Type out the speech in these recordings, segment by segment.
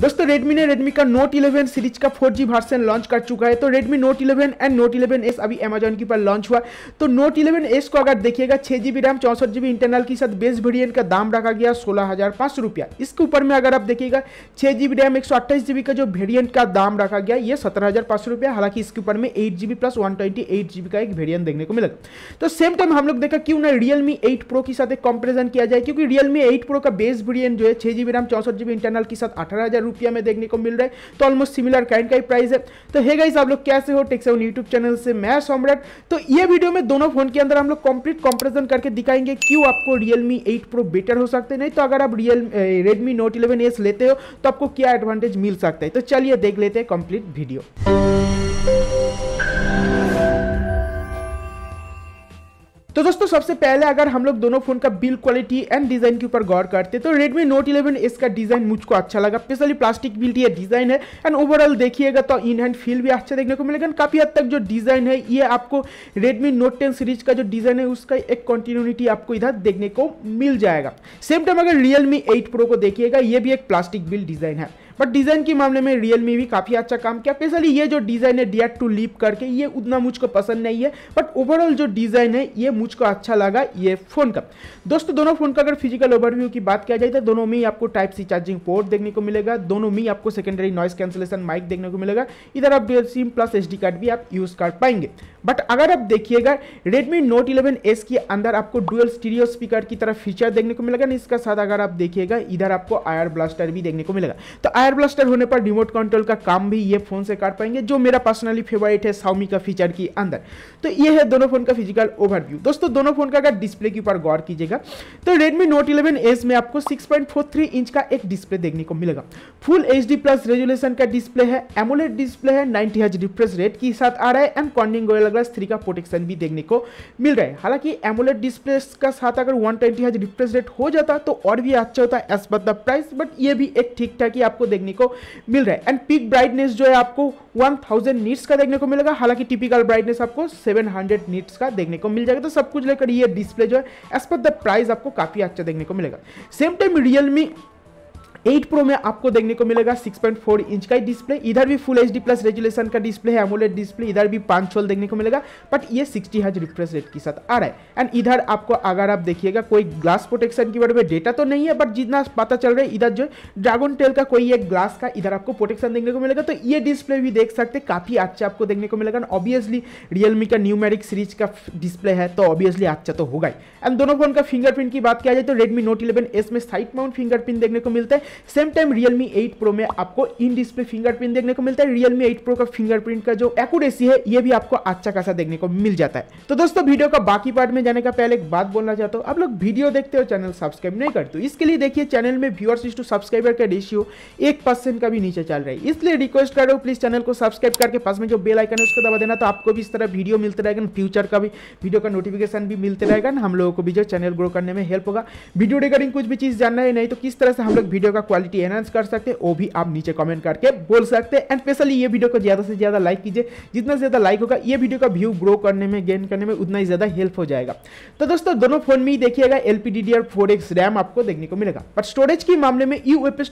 दोस्तों Redmi ने Redmi का Note 11 सीरीज का 4G वर्जन लॉन्च कर चुका है तो Redmi Note 11 and Note 11s अभी Amazon के ऊपर लॉन्च हुआ तो Note 11s को अगर देखिएगा छः जी बी रैम चौंसठ जी बी इंटरनल के साथ बेस वेरिएंट का दाम रखा गया सोलह हज़ार पाँच सौ रुपया इसके ऊपर में अगर आप देखिएगा छः जी बी रैम एक सौ अट्ठाईस जीबी का जो वेरियंट का दाम रखा गया ये सत्रह हज़ार पांच सौ रुपया हालांकि इसके ऊपर में eight GB plus one twenty eight GB का एक वेरियंट देखने को मिलेगा तो सेम टाइम हम लोग देखा क्यों ना रियलमी एट प्रो के साथ एक कंपेरिजन किया जाए क्योंकि रियलमी एट प्रो का बेस वेरियंट जो है छः जी रैम चौंसठ जीबी इंटरनल के साथ अठारह हज़ार रुपया में देखने को मिल रहा है तो ऑलमोस्ट सिमिलर काइंड का ही प्राइस है तो हे गाइस आप लोग कैसे हो टेक्स यूट्यूब चैनल से मैं सॉम्रेट तो ये वीडियो में दोनों फोन के अंदर हम लोग कंप्लीट कंपेरिजन करके दिखाएंगे क्यों आपको रियलमी एट प्रो बेटर हो सकते नहीं तो अगर आप रियल रेडमी नोट इलेवन लेते हो तो आपको क्या एडवांटेज मिल सकता है तो चलिए देख लेते हैं कंप्लीट वीडियो तो दोस्तों सबसे पहले अगर हम लोग दोनों फोन का बिल्ड क्वालिटी एंड डिजाइन के ऊपर गौर करते तो रेडमी नोट इलेवन इसका डिजाइन मुझको अच्छा लगा स्पेशली प्लास्टिक बिल्ड यह डिजाइन है एंड ओवरऑल देखिएगा तो इन हैंड फील भी अच्छा देखने को मिलेगा काफी हद तक जो डिजाइन है ये आपको रेडमी नोट टेन सीरीज का जो डिजाइन है उसका एक कंटिन्यूटी आपको इधर देखने को मिल जाएगा सेम टाइम अगर रियलमी एट प्रो को देखिएगा ये भी एक प्लास्टिक बिल्ड डिजाइन है बट डिज़ाइन के मामले में रियल भी काफ़ी अच्छा काम किया स्पेशली ये जो डिज़ाइन है डी टू लीप करके ये उतना मुझको पसंद नहीं है बट ओवरऑल जो डिज़ाइन है ये मुझको अच्छा लगा ये फ़ोन का दोस्तों दोनों फ़ोन का अगर फिजिकल ओवरव्यू की बात किया जाए तो दोनों में ही आपको टाइप सी चार्जिंग पोर्ट देखने को मिलेगा दोनों में ही आपको सेकेंडरी नॉइस कैंसिलेशन माइक देखने को मिलेगा इधर आप सिम प्लस डी कार्ड भी आप यूज़ कर पाएंगे बट अगर आप देखिएगा Redmi Note 11s के अंदर आपको डुअल स्टीरियो स्पीकर की तरफ फीचर देखने को मिलेगा इसका साथ अगर आप देखिएगा इधर आपको आयर ब्लास्टर भी देखने को मिलेगा तो आयर फायर ब्लास्टर होने पर रिमोट कंट्रोल का काम भी ये फोन से कर पाएंगे जो मेरा पर्सनली फेवरेट है साउमी का फीचर के अंदर तो ये है दोनों फोन का फिजिकल ओवरव्यू दोस्तों दोनों फोन का अगर डिस्प्ले के ऊपर गौर कीजिएगा तो रेडमी नोट इलेवन एस में आपको सिक्स इंच का एक डिस्प्ले देखने को मिलेगा फुल एच प्लस रेजुलेशन का डिस्प्ले है एमोलेट डिस्प्ले है नाइनटी हज रिफ्रेश रेट के साथ आ रहा है and Corning Gorilla glass three का प्रोटेक्शन भी देखने को मिल रहा है हालांकि एमोलेट डिस्प्ले का साथ अगर वन ट्वेंटी हज रिफ्रेश रेट हो जाता तो और भी अच्छा होता as per the price but ये भी एक ठीक ठाक ही आपको देखने को मिल रहा है एंड पीक ब्राइटनेस जो है आपको 1000 नीट्स का देखने को मिलेगा हालांकि टिपिकल ब्राइटनेस आपको 700 नीट्स का देखने को मिल जाएगा तो सब कुछ लेकर ये डिस्प्ले जो है एज पर द प्राइस आपको काफ़ी अच्छा देखने को मिलेगा same time Realme eight pro में आपको देखने को मिलेगा 6.4 इंच का डिस्प्ले इधर भी फुल एच प्लस रेजुलेशन का डिस्प्ले है एमोलेट डिस्प्ले इधर भी पांच छोल देखने को मिलेगा बट ये 60 हज रिफ्रेश रेट के साथ आ रहा है एंड इधर आपको अगर आप देखिएगा कोई ग्लास प्रोटेक्शन की बारे में डेटा तो नहीं है बट जितना पता चल रहा है इधर जो ड्रैगन टेल का कोई एक ग्लास का इधर आपको प्रोटेक्शन देखने को मिलेगा तो ये डिस्प्ले भी देख सकते काफ़ी अच्छा आपको देखने को मिलेगा ऑब्वियसली रियलमी का न्यूमेरिक सीरीज का डिस्प्ले है तो ऑब्वियसली अच्छा तो होगा ही एंड दोनों फोन का फिंगरप्रिंट की बात किया जाए तो रेडमी नोट इलेवन एस में साइट माउंट फिंगरप्रिंट देखने को मिलता है same time Realme eight pro में आपको इन डिस्प्ले फिंगरप्रिंट देखने को मिलता है रियलमी एट प्रो का फिंगरप्रिंट का जो एक्यूरेसी है ये भी आपको अच्छा खासा देखने को मिल जाता है तो दोस्तों वीडियो का बाकी पार्ट में जाने का पहले एक बात बोलना चाहता हूँ आप लोग वीडियो देखते हो चैनल सब्सक्राइब नहीं करते हो इसके लिए देखिए चैनल में व्यूअर्स टू सब्सक्राइबर का रेशियो एक परसेंट का भी नीचे चल रहा है इसलिए रिक्वेस्ट कर रहा हूँ प्लीज चैनल को सब्सक्राइब करके पास में जो बेल आइकन है उसको दबा देना तो आपको भी इस तरह वीडियो मिलते रहेगा फ्यूचर का भी वीडियो का नोटिफिकेशन भी मिलते रहेगा हम लोगों को भी जो चैनल ग्रो करने में हेल्प होगा वीडियो रिगार्डिंग कुछ भी चीज़ जानना है नहीं तो किस तरह से हम लोग वीडियो का क्वालिटी एनहांस कर सकते हैं वो भी आप नीचे कमेंट करके बोल सकते हैं एंड स्पेशली ये वीडियो को ज़्यादा से ज़्यादा लाइक कीजिए जितना ज़्यादा लाइक होगा ये वीडियो का व्यू ग्रो करने में गेन करने में उतना ही ज़्यादा हेल्प हो जाएगा तो दोस्तों दोनों फोन में ही देखिएगा फोर एक्स रैम आपको देखने को मिलेगा बट स्टोरेज के मामले में यू एफ एस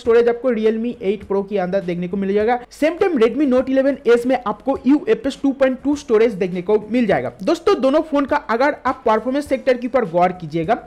स्टोरेज आपको रियलमी एट प्रो के अंदर देखने को मिल जाएगा same time Redmi Note eleven S में आपको यू एफ एस स्टोरेज देखने को मिल जाएगा दोस्तों दोनों फोन का अगर आप परफॉर्मेंस सेक्टर के ऊपर गौर कीजिएगा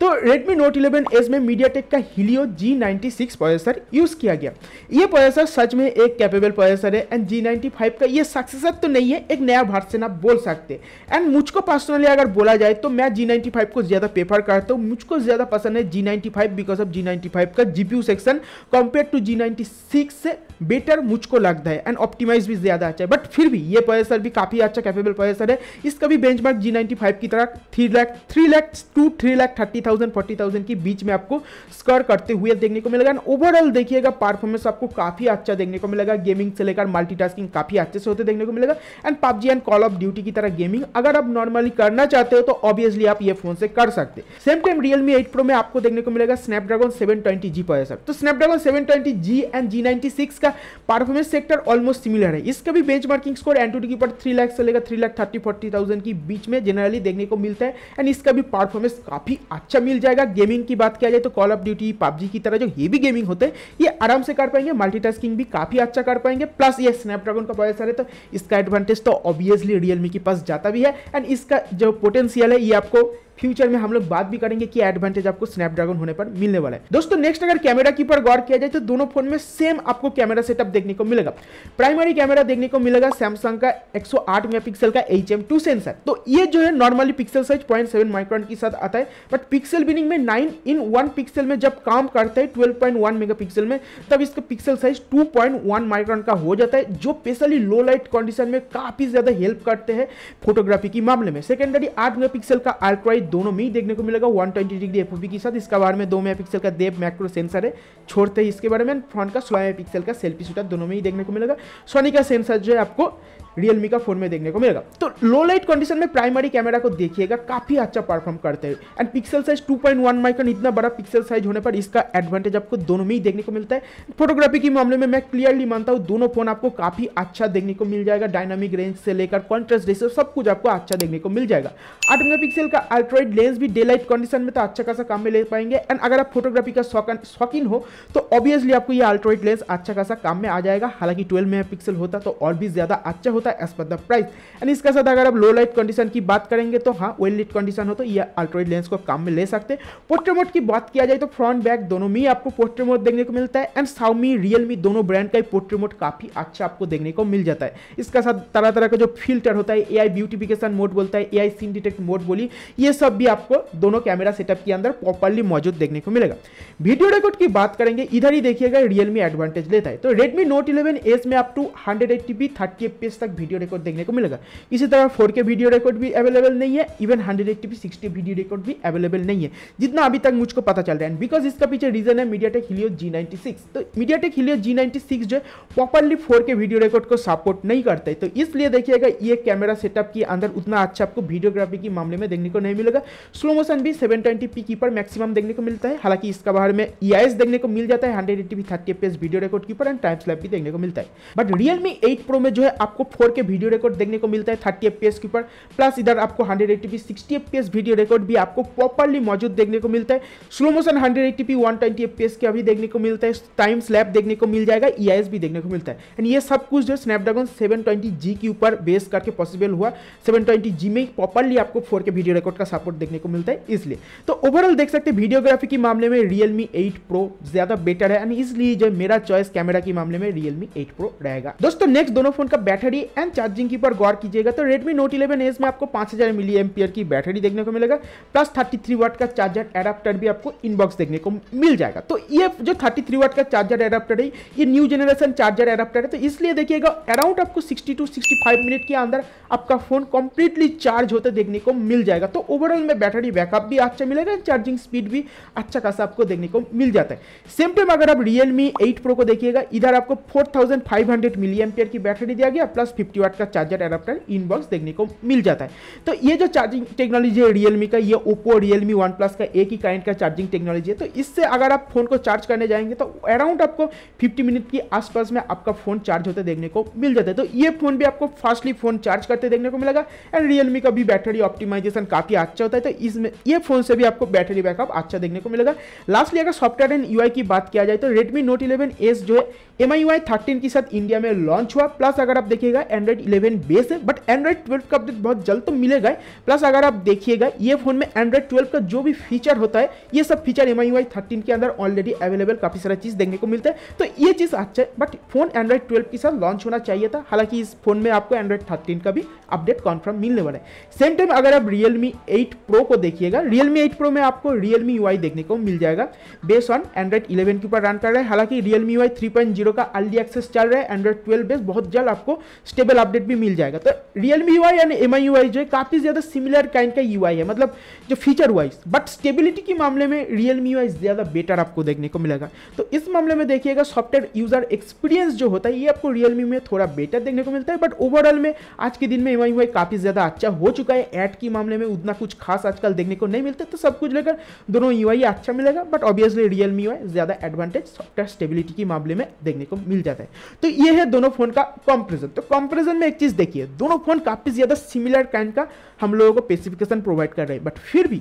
तो Redmi Note 11 S में MediaTek का Helio G96 प्रोसेसर यूज़ किया गया ये प्रोसेसर सच में एक कैपेबल प्रोसेसर है एंड G95 का ये सक्सेसर तो नहीं है एक नया वर्सन आप बोल सकते एंड मुझको पर्सनली अगर बोला जाए तो मैं G95 को ज़्यादा प्रेफर करता हूँ मुझको ज़्यादा पसंद है G95 बिकॉज ऑफ G95 का GPU section compare to G से बेटर मुझको लगता है एंड ऑप्टिमाइज भी ज़्यादा अच्छा है बट फिर भी ये प्रोसेसर भी काफ़ी अच्छा कैपेबल प्रोसेसर है इसका भी बेंच मार्क की तरह three lakh three lakh two three lakh thirty 30,000-40,000 के बीच में आपको स्कर करते हुए देखने को मिलेगा एंड ओवरऑल देखिएगा परफॉर्मेंस आपको काफी अच्छा देखने को मिलेगा गेमिंग से लेकर मल्टीटास्किंग काफी अच्छे से होते देखने को मिलेगा and PUBG and call of duty की तरह गेमिंग अगर आप नॉर्मली करना चाहते हो तो ऑब्वियसली आप ये फोन से कर सकते same time Realme eight pro में आपको देखने को मिलेगा Snapdragon seven twenty G processor तो Snapdragon seven twenty G and G ninety six का परफॉर्मेंस सेक्टर ऑलमोस्ट सिमिलर है इसका भी बेंच मार्किंग स्कोर एंटूडी की पर थ्री लाख से लेकर three lakh thirty forty thousand के बीच में जनरली देखने को मिलता है एंड इसका भी परफॉर्मेंस काफी अच्छा अच्छा मिल जाएगा गेमिंग की बात किया जाए तो कॉल ऑफ ड्यूटी पबजी की तरह जो हेवी गेमिंग होते हैं ये आराम से कर पाएंगे मल्टीटास्किंग भी काफ़ी अच्छा कर पाएंगे प्लस ये स्नैपड्रैगन का प्रोसेसर है तो इसका एडवांटेज तो ऑब्वियसली रियलमी के पास जाता भी है एंड इसका जो पोटेंशियल है ये आपको फ्यूचर में हम लोग बात भी करेंगे कि एडवांटेज आपको स्नैपड्रैगन होने पर मिलने वाला है दोस्तों नेक्स्ट अगर कैमरा की पर गौर किया जाए तो दोनों फोन में सेम आपको कैमरा सेटअप देखने को मिलेगा प्राइमरी कैमरा देखने को मिलेगा सैमसंग का 108 मेगापिक्सल का एच एम टू सेंसर तो ये जो है normally pixel size point seven micron के साथ आता है बट पिक्सल बिनिंग में नाइन इन वन पिक्सल में जब काम करता है twelve point one mega pixel में तब इसका pixel size two point one micron का हो जाता है जो स्पेशली लो लाइट कंडीशन में काफी ज्यादा हेल्प करते हैं फोटोग्राफी के मामले में सेकेंडरी आठ मेगा पिक्सल का अल्ट्राइड दोनों में ही देखने को मिलेगा 120 डिग्री एफ के साथ इसका बारे में दो मेगापिक्सल का देव मैक्रो सेंसर है छोड़ते ही इसके बारे में फ्रंट का सोलह मेगापिक्सल का सेल्फी शूटर दोनों में ही देखने को मिलेगा सोनी का सेंसर जो है आपको रियलमी का फोन में देखने को मिलेगा तो लो लाइट कंडीशन में प्राइमरी कैमरा को देखिएगा काफ़ी अच्छा परफॉर्म करते हैं and pixel size 2.1 point micron इतना बड़ा पिक्सल साइज होने पर इसका एडवांटेज आपको दोनों में ही देखने को मिलता है फोटोग्राफी के मामले में मैं क्लियरली मानता हूँ दोनों फोन आपको काफ़ी अच्छा देखने को मिल जाएगा डायनामिक रेंज से लेकर कॉन्ट्रेस्ट रेस सब कुछ आपको अच्छा देखने को मिल जाएगा आठ मेगा का अल्ट्रा अल्ट्राइड लेंस भी डे लाइट कंडीशन में तो अच्छा खासा काम में ले पाएंगे एंड अगर आप फोटोग्राफी का शौकीन हो तो ऑब्वियसली आपको ये अल्ट्रोइड लेंस अच्छा खासा काम में आ जाएगा हालांकि ट्वेल्व मेगा होता तो और भी ज़्यादा अच्छा होता है as per the price and इसके साथ अगर आप लो लाइट कंडीशन की बात करेंगे तो हाँ वेल लाइट कंडीशन हो तो ये अल्ट्राइड लेंस को काम में ले सकते हैं पोर्ट्रेमोट की बात किया जाए तो फ्रंट बैक दोनों में आपको पोर्ट्रेमोट देखने को मिलता है एंड साउमी रियलमी दोनों ब्रांड का ही पोर्ट्रेमोट काफ़ी अच्छा आपको देखने को मिल जाता है इसके साथ तरह तरह का जो फिल्टर होता है ए आई ब्यूटिफिकेशन मोड बोलता है A I scene detect mode बोली ये सब सब भी आपको दोनों कैमरा सेटअप के अंदर प्रॉपरली मौजूद देखने को मिलेगा वीडियो रिकॉर्ड की बात करेंगे इधर ही देखिएगा रियलमी एडवांटेज लेता है तो रेडमी नोट इलेवन एस में आप two hundred eighty B thirty F तक वीडियो रिकॉर्ड देखने को मिलेगा इसी तरह फोर के वीडियो रिकॉर्ड भी अवेलेबल नहीं है even hundred eighty B sixty video record भी अवेलेबल नहीं है जितना अभी तक मुझको पता चल रहा है बिकॉज इसका पीछे रीजन है MediaTek Helio G ninety six तो MediaTek Helio G ninety six जो है properly four K video record को सपोर्ट नहीं करता है तो इसलिए देखिएगा ये कैमरा सेटअप के अंदर उतना अच्छा आपको वीडियोग्राफी के मामले में देखने को नहीं मिलेगा जाएगा स्लो मोशन भी सेवन ट्वेंटी पी की पर मैक्सिमम देखने को मिलता है हालांकि इसका बाहर में ई e देखने को मिल जाता है hundred eighty thirty F video record की पर एंड टाइम स्लैप भी देखने को मिलता है बट रियलमी एट प्रो में जो है आपको फोर के वीडियो रिकॉर्ड देखने को मिलता है थर्टी एफ के ऊपर प्लस इधर आपको hundred eighty P sixty F video record भी आपको प्रॉपरली मौजूद देखने को मिलता है slow motion hundred eighty P one twenty F के अभी देखने को मिलता है टाइम स्लैप देखने को मिल जाएगा ई भी देखने को मिलता है एंड e ये सब कुछ जो है स्नैपड्रैगन सेवन ट्वेंटी जी के ऊपर बेस करके पॉसिबल हुआ सेवन ट्वेंटी जी में प्रॉपरली आपको फोर के वीडियो रिकॉर्ड का सपोर्ट देखने को मिलता है इसलिए तो ओवरऑल देख सकते हैं वीडियोग्राफी के मामले में रियलमी एट प्रो ज्यादा बेटर है एंड इसलिए जो मेरा चॉइस कैमरा के मामले में रियलमी एट प्रो रहेगा दोस्तों नेक्स्ट दोनों फोन का बैटरी एंड चार्जिंग की पर गौर कीजिएगा तो रेडमी नोट इलेवन एस में आपको पांच हजार मिली एमपियर की बैटरी देखने को मिलेगा प्लस थर्टी थ्री वाट का चार्जर एडाप्टर भी आपको इनबॉक्स देखने को मिल जाएगा तो ये जो थर्टी थ्री वाट का चार्जर एडाप्टर है ये न्यू जनरेशन चार्जर एडाप्टर है तो इसलिए देखिएगा अराउंड आपको sixty to sixty five minute के अंदर आपका फोन कंप्लीटली चार्ज होते देखने को मिल जाएगा तो ओवर ओवरऑल में बैटरी बैकअप भी अच्छा मिलेगा एंड चार्जिंग स्पीड भी अच्छा खासा आपको देखने को मिल जाता है सेम टाइम अगर आप रियल मी एट प्रो को देखिएगा इधर आपको four thousand five hundred milli ampere की बैटरी दिया गया प्लस फिफ्टी वाट का चार्जर एडाप्टर इनबॉक्स देखने को मिल जाता है तो ये जो चार्जिंग टेक्नोलॉजी है रियलमी का ये ओप्पो रियलमी वन प्लस का एक ही काइंड का चार्जिंग टेक्नोलॉजी है तो इससे अगर आप फोन को चार्ज करने जाएंगे तो अराउंड आपको फिफ्टी मिनट के आसपास में आपका फोन चार्ज होते देखने को मिल जाता है तो ये फोन भी आपको फास्टली फोन चार्ज करते देखने को मिलेगा एंड रियलमी का भी बैटरी ऑप्टिमाइजेशन काफ़ी अच्छा होता है तो इसमें ये फोन से भी आपको बैटरी बैकअप अच्छा देखने को मिलेगा लास्टली अगर सॉफ्टवेयर एंड यूआई की बात किया जाए तो रेडमी नोट इलेवन एस जो है एम आई वाई थर्टीन के साथ इंडिया में लॉन्च हुआ प्लस अगर आप देखिएगा एंड्रॉइड इलेवन बेस है बट एंड्रॉइड ट्वेल्व का अपडेट बहुत जल्द तो मिलेगा प्लस अगर आप देखिएगा ये फोन में एंड्रॉइड ट्वेल्व का जो भी फीचर होता है ये सब feature M I Y thirteen के अंदर ऑलरेडी अवेलेबल काफ़ी सारा चीज़ देखने को मिलता है तो ये चीज़ अच्छा है बट फोन एंड्रॉइड ट्वेल्व के साथ लॉन्च होना चाहिए था हालांकि इस फोन में आपको एंड्रॉइड थर्टीन का भी अपडेट कॉन्फर्म मिलने वाला है सेम टाइम अगर आप रियलमी एट एट प्रो को देखिएगा रियलमी एट प्रो में आपको मी UI देखने को मिल जाएगा बेस ऑन एंड्रॉइड इलेवन के ऊपर रन कर रहा है हालांकि थ्री पॉइंट जीरो का अर्ली एक्सेस चल रहा है एंड्रॉइड ट्वेल्व बेस बहुत जल्द आपको स्टेबल अपडेट भी मिल जाएगा तो रियलमी वाई एंड एम जो है काफ़ी ज़्यादा सिमिलर काइंड का यू है मतलब जो फीचर वाइज बट स्टेबिलिटी के मामले में रियलमी वाई ज़्यादा बेटर आपको देखने को मिलेगा तो इस मामले में देखिएगा सॉफ्टवेयर यूज़र एक्सपीरियंस जो होता है ये आपको रियलमी में थोड़ा बेटर देखने को मिलता है बट ओवरऑल में आज के दिन में एम काफ़ी ज़्यादा अच्छा हो चुका है एड के मामले में उतना कुछ कुछ खास आजकल देखने को नहीं मिलता तो सब कुछ लेकर दोनों यू अच्छा मिलेगा बट ऑब्वियसली रियल मी ज़्यादा एडवांटेज सॉफ्टवेयर स्टेबिलिटी के मामले में देखने को मिल जाता है तो ये है दोनों फ़ोन का कंपेरिजन तो कंपेरिजन में एक चीज़ देखिए दोनों फ़ोन काफ़ी ज़्यादा सिमिलर काइंड का हम लोगों को स्पेसिफिकेशन प्रोवाइड कर रहे हैं बट फिर भी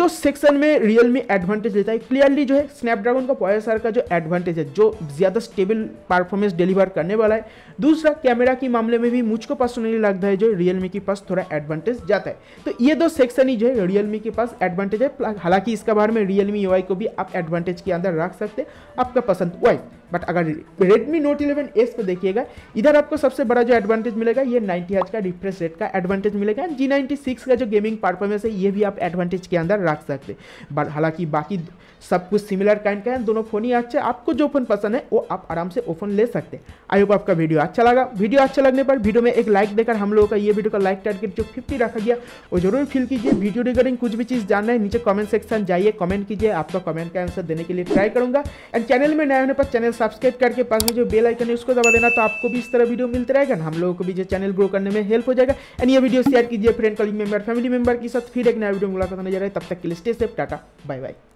जो सेक्शन में रियल मी एडवांटेज लेता है क्लियरली जो है स्नैपड्रैगन का प्रोसेसर का जो एडवांटेज है जो ज़्यादा स्टेबल परफॉर्मेंस डिलीवर करने वाला है दूसरा कैमरा के मामले में भी मुझको पर्सनली लगता है जो रियल मी के पास थोड़ा एडवांटेज जाता है तो ये दो सेक्शन ही चीज़ है रियलमी के पास एडवांटेज है हालांकि इसका बारे में रियलमी यू को भी आप एडवांटेज के अंदर रख सकते हैं आपका पसंद वाइज बट अगर Redmi Note 11 एस को देखिएगा इधर आपको सबसे बड़ा जो एडवांटेज मिलेगा ये नाइन्टी हज का रिफ्रेश रेट का एडवांटेज मिलेगा एंड जी का जो गेमिंग परफॉर्मेंस है ये भी आप एडवांटेज के अंदर रख सकते बट हालांकि बाकी सब कुछ सिमिलर काइंड का है दोनों फोन ही अच्छा आपको जो फोन पसंद है वो आप आराम से ओपन ले सकते हैं आई होप आपका वीडियो अच्छा लगा वीडियो अच्छा लगने पर वीडियो में एक लाइक देकर हम लोगों का ये वीडियो का लाइक टारगेट जो फिफ्टी रखा गया वो जरूर फील कीजिए वीडियो रिगार्डिंग कुछ भी चीज़ जानना है नीचे कमेंट सेक्शन जाइए कमेंट कीजिए आपका कमेंट का आंसर देने के लिए ट्राई करूंगा एंड चैनल में नया होने पर चैनल सब्सक्राइब करके पास में जो बेल आइकन है उसको दबा देना तो आपको भी इस तरह वीडियो मिलते रहेगा हम लोगों को भी जो चैनल ग्रो करने में हेल्प हो जाएगा एंड ये वीडियो शेयर कीजिए friend calling member family member के साथ फिर एक नया वीडियो मुलाकात होने जा रहा है तब तक के लिए stay safe tata bye bye